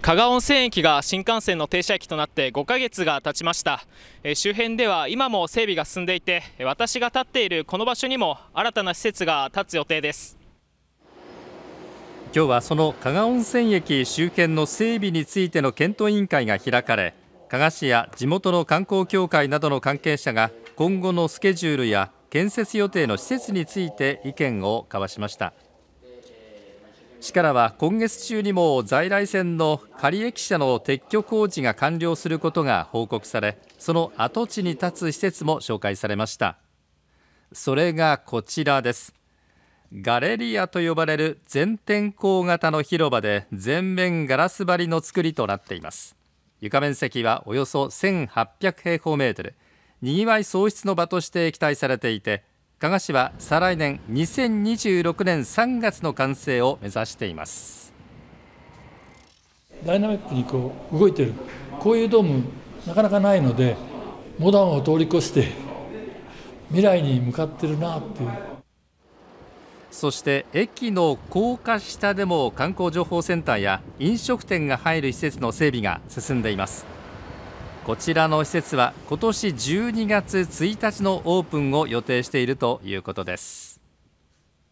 加賀温泉駅が新幹線の停車駅となって5ヶ月が経ちました周辺では今も整備が進んでいて私が立っているこの場所にも新たな施設が建つ予定です今日はその加賀温泉駅周辺の整備についての検討委員会が開かれ加賀市や地元の観光協会などの関係者が今後のスケジュールや建設予定の施設について意見を交わしました市からは今月中にも在来線の仮駅舎の撤去工事が完了することが報告されその跡地に立つ施設も紹介されましたそれがこちらですガレリアと呼ばれる全天候型の広場で全面ガラス張りの作りとなっています床面積はおよそ1800平方メートルにぎわい創出の場として期待されていて加賀市は再来年2026年3月の完成を目指していますダイナミックにこう動いてるこういうドームなかなかないのでモダンを通り越して未来に向かってるなっていうそして駅の高架下でも観光情報センターや飲食店が入る施設の整備が進んでいますこちらの施設は今年12月1日のオープンを予定しているということです